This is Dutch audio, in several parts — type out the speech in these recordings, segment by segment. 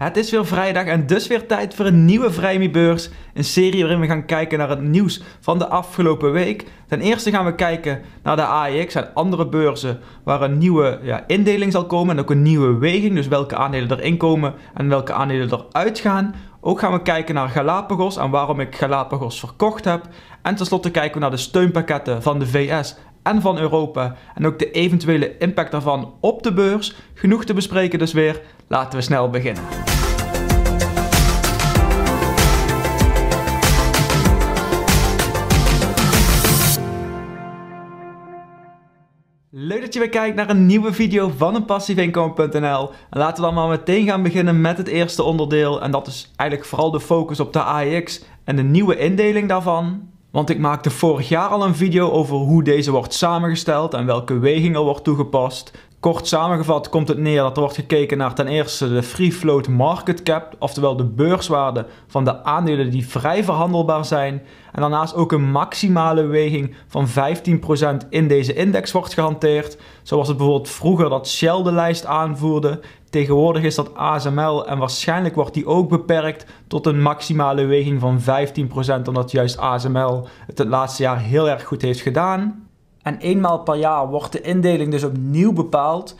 Het is weer vrijdag en dus weer tijd voor een nieuwe Vrijmiebeurs. Een serie waarin we gaan kijken naar het nieuws van de afgelopen week. Ten eerste gaan we kijken naar de AEX en andere beurzen waar een nieuwe ja, indeling zal komen. En ook een nieuwe weging, dus welke aandelen erin komen en welke aandelen eruit gaan. Ook gaan we kijken naar Galapagos en waarom ik Galapagos verkocht heb. En tenslotte kijken we naar de steunpakketten van de VS en van Europa. En ook de eventuele impact daarvan op de beurs. Genoeg te bespreken dus weer. Laten we snel beginnen. dat je weer kijkt naar een nieuwe video van een En laten we dan maar meteen gaan beginnen met het eerste onderdeel. En dat is eigenlijk vooral de focus op de AEX en de nieuwe indeling daarvan. Want ik maakte vorig jaar al een video over hoe deze wordt samengesteld en welke weging er wordt toegepast. Kort samengevat komt het neer dat er wordt gekeken naar ten eerste de free float market cap, oftewel de beurswaarde van de aandelen die vrij verhandelbaar zijn. En daarnaast ook een maximale weging van 15% in deze index wordt gehanteerd. Zoals het bijvoorbeeld vroeger dat Shell de lijst aanvoerde. Tegenwoordig is dat ASML en waarschijnlijk wordt die ook beperkt tot een maximale weging van 15%, omdat juist ASML het het laatste jaar heel erg goed heeft gedaan. En eenmaal per jaar wordt de indeling dus opnieuw bepaald.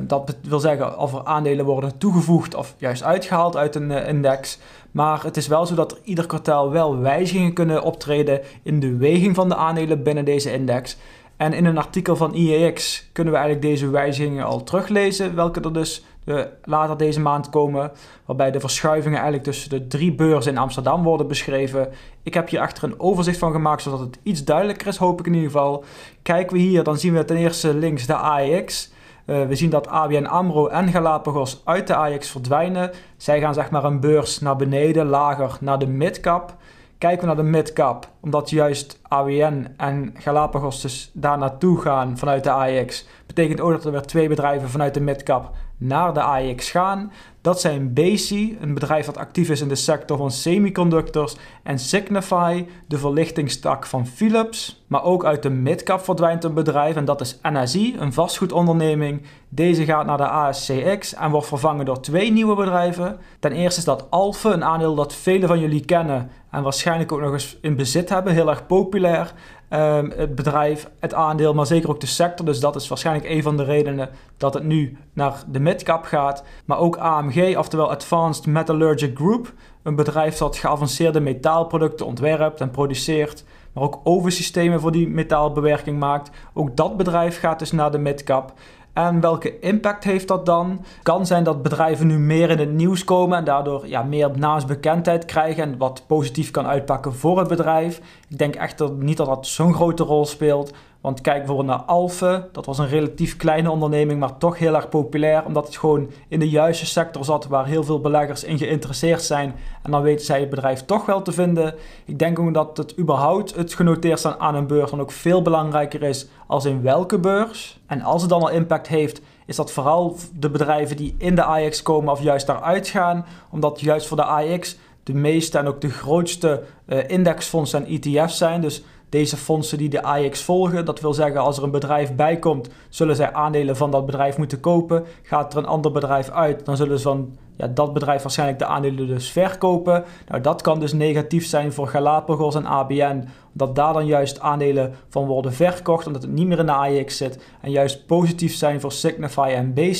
dat wil zeggen of er aandelen worden toegevoegd of juist uitgehaald uit een eh, index. Maar het is wel zo dat er ieder kwartaal wel wijzigingen kunnen optreden in de weging van de aandelen binnen deze index. En in een artikel van IEX kunnen we eigenlijk deze wijzigingen al teruglezen, welke er dus de, eh, later deze maand komen, waarbij de verschuivingen eigenlijk tussen de drie beurzen in Amsterdam worden beschreven. Ik heb hier achter een overzicht van gemaakt, zodat het iets duidelijker is, hoop ik in ieder geval. Kijken we hier, dan zien we ten eerste links de AEX. Eh, we zien dat ABN AMRO en Galapagos uit de AEX verdwijnen. Zij gaan zeg maar een beurs naar beneden, lager naar de midcap kijken we naar de midcap. Omdat juist AWN en Galapagos daar naartoe gaan vanuit de Ajax betekent ook dat er weer twee bedrijven vanuit de midcap naar de AEX gaan. Dat zijn Basie, een bedrijf dat actief is in de sector van semiconductors, en Signify, de verlichtingstak van Philips. Maar ook uit de midcap verdwijnt een bedrijf en dat is NSI, een vastgoedonderneming. Deze gaat naar de ASCX en wordt vervangen door twee nieuwe bedrijven. Ten eerste is dat Alphen, een aandeel dat velen van jullie kennen en waarschijnlijk ook nog eens in bezit hebben, heel erg populair. Ehm, het bedrijf, het aandeel, maar zeker ook de sector. Dus dat is waarschijnlijk een van de redenen dat het nu naar de midcap gaat. Maar ook AMG, oftewel Advanced Metallurgic Group, een bedrijf dat geavanceerde metaalproducten ontwerpt en produceert, maar ook oversystemen voor die metaalbewerking maakt. Ook dat bedrijf gaat dus naar de midcap. En welke impact heeft dat dan? Kan zijn dat bedrijven nu meer in het nieuws komen en daardoor ja, meer naamsbekendheid krijgen en wat positief kan uitpakken voor het bedrijf. Ik denk echter niet dat dat zo'n grote rol speelt. Want kijk bijvoorbeeld naar Alphen. Dat was een relatief kleine onderneming, maar toch heel erg populair. Omdat het gewoon in de juiste sector zat waar heel veel beleggers in geïnteresseerd zijn. En dan weten zij het bedrijf toch wel te vinden. Ik denk ook dat het überhaupt het genoteerd zijn aan een beurs dan ook veel belangrijker is als in welke beurs. En als het dan al impact heeft, is dat vooral de bedrijven die in de AX komen of juist daaruit gaan. Omdat juist voor de AX de meeste en ook de grootste eh, indexfondsen en ETF's zijn. Dus deze fondsen die de AEX volgen. Dat wil zeggen, als er een bedrijf bijkomt, zullen zij aandelen van dat bedrijf moeten kopen. Gaat er een ander bedrijf uit, dan zullen ze van ja, dat bedrijf waarschijnlijk de aandelen dus verkopen. Nou, dat kan dus negatief zijn voor Galapagos en ABN, omdat daar dan juist aandelen van worden verkocht, omdat het niet meer in de AEX zit. En juist positief zijn voor Signify en BC.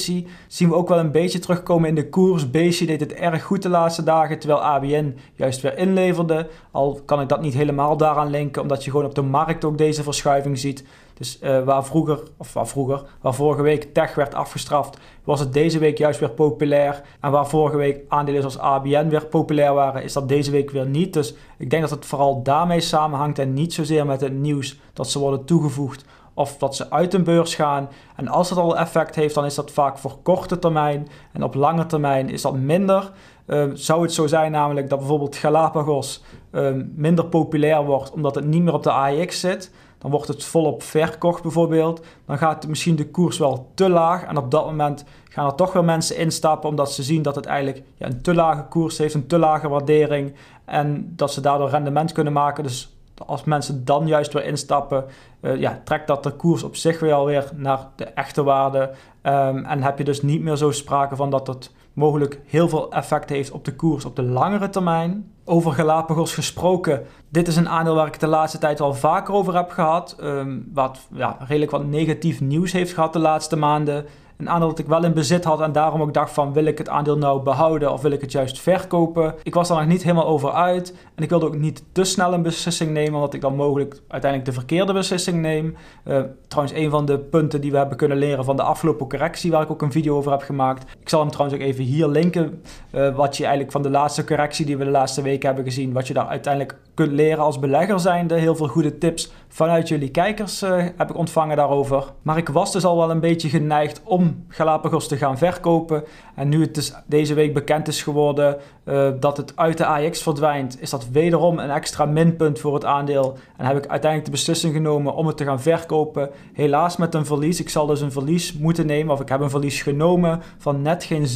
Zien we ook wel een beetje terugkomen in de koers. Beasy deed het erg goed de laatste dagen, terwijl ABN juist weer inleverde. Al kan ik dat niet helemaal daaraan linken, omdat je gewoon op de markt ook deze verschuiving ziet. Dus eh, waar vroeger, of waar vroeger, waar vorige week tech werd afgestraft, was het deze week juist weer populair. En waar vorige week aandelen zoals ABN weer populair waren, is dat deze week weer niet. Dus ik denk dat het vooral daarmee samenhangt en niet zozeer met het nieuws dat ze worden toegevoegd of dat ze uit een beurs gaan. En als dat al effect heeft, dan is dat vaak voor korte termijn en op lange termijn is dat minder. Ehm, zou het zo zijn namelijk dat bijvoorbeeld Galapagos ehm, minder populair wordt omdat het niet meer op de AIX zit, dan wordt het volop verkocht bijvoorbeeld. Dan gaat misschien de koers wel te laag en op dat moment gaan er toch weer mensen instappen omdat ze zien dat het eigenlijk ja, een te lage koers heeft, een te lage waardering en dat ze daardoor rendement kunnen maken. Dus als mensen dan juist weer instappen, eh, ja, trekt dat de koers op zich weer alweer naar de echte waarde. Ehm, en heb je dus niet meer zo sprake van dat het mogelijk heel veel effect heeft op de koers op de langere termijn. Over Galapagos gesproken, dit is een aandeel waar ik de laatste tijd al vaker over heb gehad. Ehm, wat ja, redelijk wat negatief nieuws heeft gehad de laatste maanden. Een aandeel dat ik wel in bezit had en daarom ook dacht van wil ik het aandeel nou behouden of wil ik het juist verkopen. Ik was er nog niet helemaal over uit en ik wilde ook niet te snel een beslissing nemen, omdat ik dan mogelijk uiteindelijk de verkeerde beslissing neem. Eh, trouwens, een van de punten die we hebben kunnen leren van de afgelopen correctie, waar ik ook een video over heb gemaakt. Ik zal hem trouwens ook even hier linken, eh, wat je eigenlijk van de laatste correctie die we de laatste week hebben gezien, wat je daar uiteindelijk kunt leren als belegger zijnde. Heel veel goede tips vanuit jullie kijkers eh, heb ik ontvangen daarover. Maar ik was dus al wel een beetje geneigd om Galapagos te gaan verkopen. En nu het dus deze week bekend is geworden eh, dat het uit de AX verdwijnt, is dat wederom een extra minpunt voor het aandeel. En heb ik uiteindelijk de beslissing genomen om het te gaan verkopen. Helaas met een verlies. Ik zal dus een verlies moeten nemen, of ik heb een verlies genomen van net geen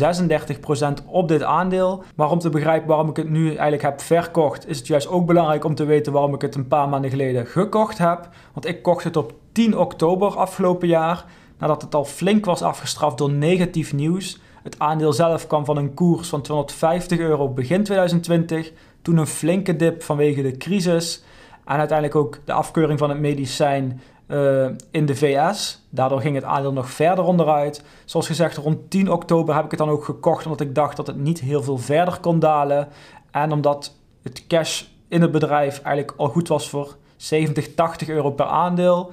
36% op dit aandeel. Maar om te begrijpen waarom ik het nu eigenlijk heb verkocht, is het juist ook belangrijk om te weten waarom ik het een paar maanden geleden gekocht heb. Want ik kocht het op 10 oktober afgelopen jaar, nadat het al flink was afgestraft door negatief nieuws. Het aandeel zelf kwam van een koers van 250 euro begin 2020, toen een flinke dip vanwege de crisis en uiteindelijk ook de afkeuring van het medicijn eh, in de VS. Daardoor ging het aandeel nog verder onderuit. Zoals gezegd, rond 10 oktober heb ik het dan ook gekocht, omdat ik dacht dat het niet heel veel verder kon dalen en omdat het cash in het bedrijf eigenlijk al goed was voor 70, 80 euro per aandeel.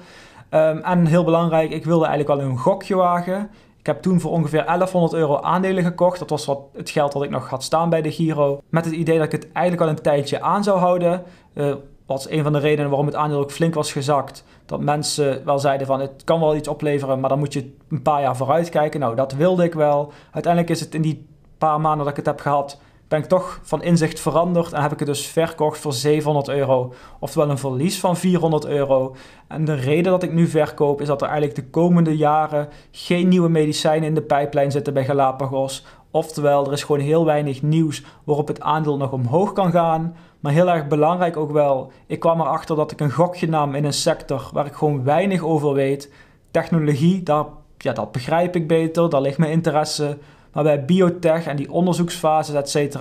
Ehm, en heel belangrijk, ik wilde eigenlijk al een gokje wagen. Ik heb toen voor ongeveer 1100 euro aandelen gekocht. Dat was wat, het geld dat ik nog had staan bij de Giro. Met het idee dat ik het eigenlijk al een tijdje aan zou houden. Uh, eh, was een van de redenen waarom het aandeel ook flink was gezakt. Dat mensen wel zeiden van het kan wel iets opleveren, maar dan moet je een paar jaar vooruit kijken. Nou, dat wilde ik wel. Uiteindelijk is het in die paar maanden dat ik het heb gehad ben ik toch van inzicht veranderd en heb ik het dus verkocht voor 700 euro. Oftewel een verlies van 400 euro. En de reden dat ik nu verkoop is dat er eigenlijk de komende jaren geen nieuwe medicijnen in de pijplijn zitten bij Galapagos. Oftewel, er is gewoon heel weinig nieuws waarop het aandeel nog omhoog kan gaan. Maar heel erg belangrijk ook wel, ik kwam erachter dat ik een gokje nam in een sector waar ik gewoon weinig over weet. Technologie, daar, ja, dat begrijp ik beter, daar ligt mijn interesse. Maar bij biotech en die onderzoeksfases, et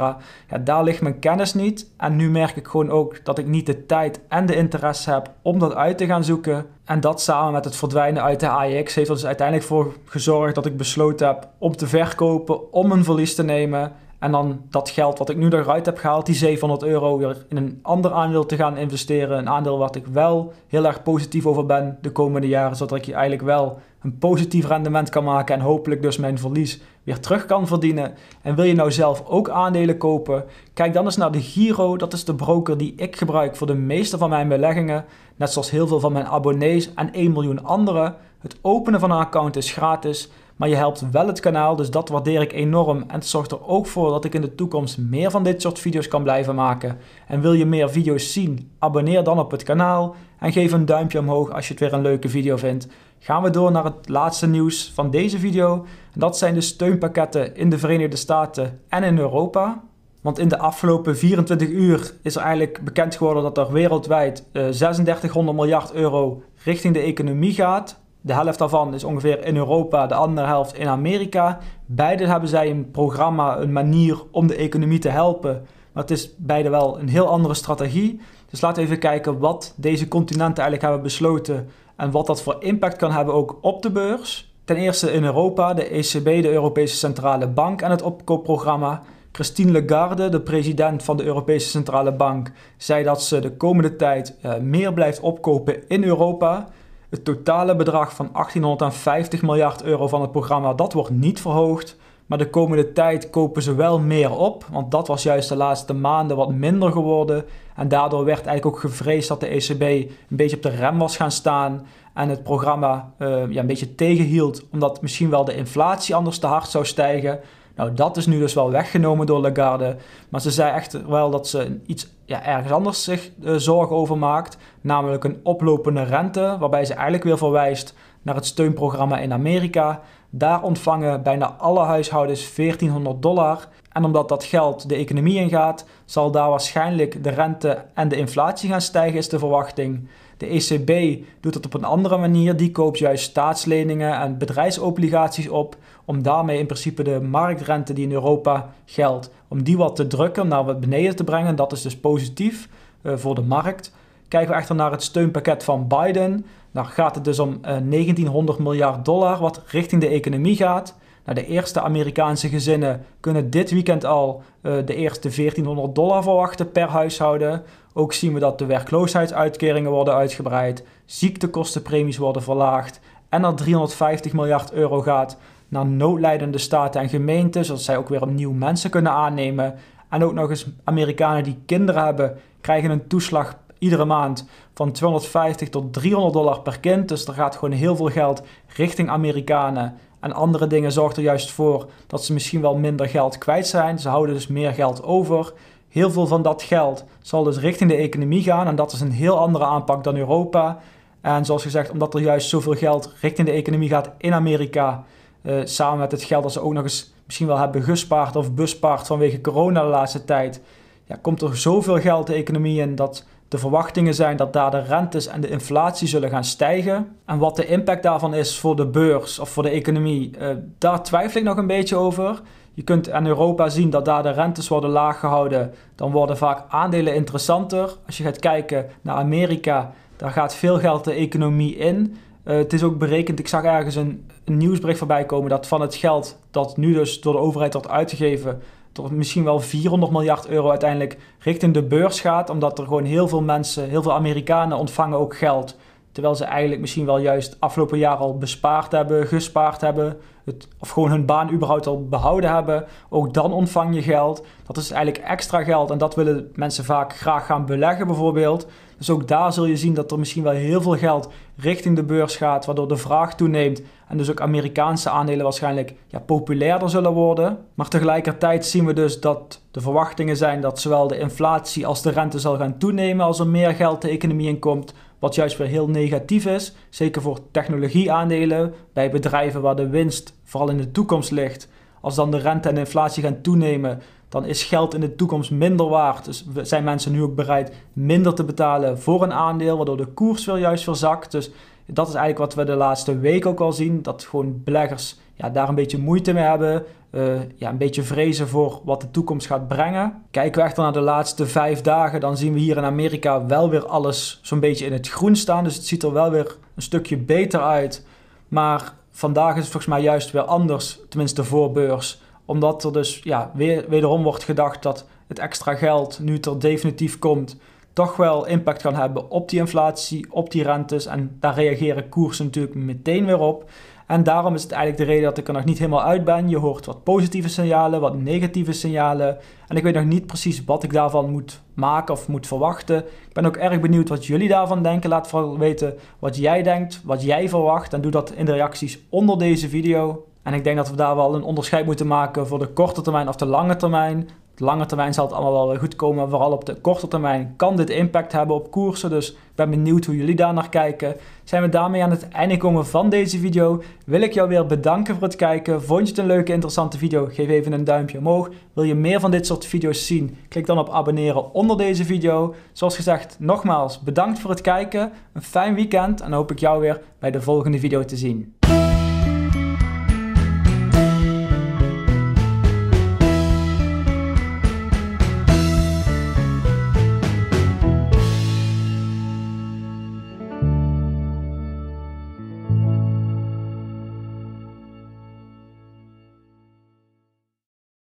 ja, daar ligt mijn kennis niet. En nu merk ik gewoon ook dat ik niet de tijd en de interesse heb om dat uit te gaan zoeken. En dat samen met het verdwijnen uit de AEX heeft er dus uiteindelijk voor gezorgd dat ik besloten heb om te verkopen, om een verlies te nemen en dan dat geld wat ik nu eruit heb gehaald, die 700 euro, weer in een ander aandeel te gaan investeren. Een aandeel waar ik wel heel erg positief over ben de komende jaren. Zodat ik je eigenlijk wel een positief rendement kan maken en hopelijk dus mijn verlies weer terug kan verdienen. En wil je nou zelf ook aandelen kopen? Kijk dan eens naar de Giro. Dat is de broker die ik gebruik voor de meeste van mijn beleggingen. Net zoals heel veel van mijn abonnees en 1 miljoen anderen. Het openen van een account is gratis. Maar je helpt wel het kanaal, dus dat waardeer ik enorm. En het zorgt er ook voor dat ik in de toekomst meer van dit soort video's kan blijven maken. En wil je meer video's zien? Abonneer dan op het kanaal en geef een duimpje omhoog als je het weer een leuke video vindt. Gaan we door naar het laatste nieuws van deze video. Dat zijn de steunpakketten in de Verenigde Staten en in Europa. Want in de afgelopen 24 uur is er eigenlijk bekend geworden dat er wereldwijd 3600 eh, miljard euro richting de economie gaat. De helft daarvan is ongeveer in Europa, de andere helft in Amerika. Beide hebben zij een programma, een manier om de economie te helpen. Maar het is beide wel een heel andere strategie. Dus laten we even kijken wat deze continenten eigenlijk hebben besloten en wat dat voor impact kan hebben ook op de beurs. Ten eerste in Europa, de ECB, de Europese Centrale Bank en het opkoopprogramma. Christine Lagarde, de president van de Europese Centrale Bank, zei dat ze de komende tijd eh, meer blijft opkopen in Europa. Het totale bedrag van 1850 miljard euro van het programma, dat wordt niet verhoogd. Maar de komende tijd kopen ze wel meer op, want dat was juist de laatste maanden wat minder geworden. En daardoor werd eigenlijk ook gevreesd dat de ECB een beetje op de rem was gaan staan en het programma eh, ja, een beetje tegenhield, omdat misschien wel de inflatie anders te hard zou stijgen. Nou, dat is nu dus wel weggenomen door Lagarde. Maar ze zei echt wel dat ze iets ja, ergens anders zich eh, zorgen over maakt. Namelijk een oplopende rente, waarbij ze eigenlijk weer verwijst naar het steunprogramma in Amerika. Daar ontvangen bijna alle huishoudens 1400 dollar. En omdat dat geld de economie ingaat, zal daar waarschijnlijk de rente en de inflatie gaan stijgen, is de verwachting. De ECB doet het op een andere manier. Die koopt juist staatsleningen en bedrijfsobligaties op om daarmee in principe de marktrente die in Europa geldt, om die wat te drukken, om naar wat beneden te brengen. Dat is dus positief eh, voor de markt. Kijken we echter naar het steunpakket van Biden, daar gaat het dus om 1900 eh, miljard dollar wat richting de economie gaat. Nou, de eerste Amerikaanse gezinnen kunnen dit weekend al eh, de eerste 1400 dollar verwachten per huishouden. Ook zien we dat de werkloosheidsuitkeringen worden uitgebreid, ziektekostenpremies worden verlaagd en dat 350 miljard euro gaat naar noodleidende staten en gemeenten, zodat zij ook weer opnieuw mensen kunnen aannemen. En ook nog eens Amerikanen die kinderen hebben, krijgen een toeslag iedere maand van 250 tot 300 dollar per kind. Dus er gaat gewoon heel veel geld richting Amerikanen. En andere dingen zorgt er juist voor dat ze misschien wel minder geld kwijt zijn. Ze houden dus meer geld over. Heel veel van dat geld zal dus richting de economie gaan. En dat is een heel andere aanpak dan Europa. En zoals gezegd, omdat er juist zoveel geld richting de economie gaat in Amerika, eh, samen met het geld dat ze ook nog eens misschien wel hebben gespaard of bespaard vanwege corona de laatste tijd. Ja, komt er zoveel geld de economie in dat de verwachtingen zijn dat daar de rentes en de inflatie zullen gaan stijgen. En wat de impact daarvan is voor de beurs of voor de economie, eh, daar twijfel ik nog een beetje over. Je kunt in Europa zien dat daar de rentes worden laag gehouden. Dan worden vaak aandelen interessanter. Als je gaat kijken naar Amerika, daar gaat veel geld de economie in. Eh, het is ook berekend, ik zag ergens een, een, nieuwsbericht voorbij komen dat van het geld dat nu dus door de overheid wordt uitgegeven, tot misschien wel 400 miljard euro uiteindelijk richting de beurs gaat, omdat er gewoon heel veel mensen, heel veel Amerikanen ontvangen ook geld Terwijl ze eigenlijk misschien wel juist afgelopen jaar al bespaard hebben, gespaard hebben, het, of gewoon hun baan überhaupt al behouden hebben. Ook dan ontvang je geld. Dat is eigenlijk extra geld en dat willen mensen vaak graag gaan beleggen bijvoorbeeld. Dus ook daar zul je zien dat er misschien wel heel veel geld richting de beurs gaat, waardoor de vraag toeneemt en dus ook Amerikaanse aandelen waarschijnlijk ja, populairder zullen worden. Maar tegelijkertijd zien we dus dat de verwachtingen zijn dat zowel de inflatie als de rente zal gaan toenemen als er meer geld de economie in komt. Wat juist weer heel negatief is, zeker voor technologieaandelen bij bedrijven waar de winst vooral in de toekomst ligt. Als dan de rente en inflatie gaan toenemen, dan is geld in de toekomst minder waard. Dus zijn mensen nu ook bereid minder te betalen voor een aandeel, waardoor de koers weer juist verzakt. Dus dat is eigenlijk wat we de laatste week ook al zien, dat gewoon beleggers ja, daar een beetje moeite mee hebben eh, ja, een beetje vrezen voor wat de toekomst gaat brengen. Kijken we echter naar de laatste vijf dagen, dan zien we hier in Amerika wel weer alles zo'n beetje in het groen staan. Dus het ziet er wel weer een stukje beter uit. Maar vandaag is het volgens mij juist weer anders, tenminste voor beurs. Omdat er dus ja, weer, wederom wordt gedacht dat het extra geld, nu het er definitief komt, toch wel impact kan hebben op die inflatie, op die rentes. En daar reageren koersen natuurlijk meteen weer op. En daarom is het eigenlijk de reden dat ik er nog niet helemaal uit ben. Je hoort wat positieve signalen, wat negatieve signalen. En ik weet nog niet precies wat ik daarvan moet maken of moet verwachten. Ik ben ook erg benieuwd wat jullie daarvan denken. Laat vooral weten wat jij denkt, wat jij verwacht. En doe dat in de reacties onder deze video. En ik denk dat we daar wel een onderscheid moeten maken voor de korte termijn of de lange termijn lange termijn zal het allemaal wel goed komen. vooral op de korte termijn kan dit impact hebben op koersen. Dus ik ben benieuwd hoe jullie daar naar kijken. Zijn we daarmee aan het einde komen van deze video. Wil ik jou weer bedanken voor het kijken. Vond je het een leuke, interessante video? Geef even een duimpje omhoog. Wil je meer van dit soort video's zien? Klik dan op abonneren onder deze video. Zoals gezegd, nogmaals bedankt voor het kijken. Een fijn weekend en hoop ik jou weer bij de volgende video te zien.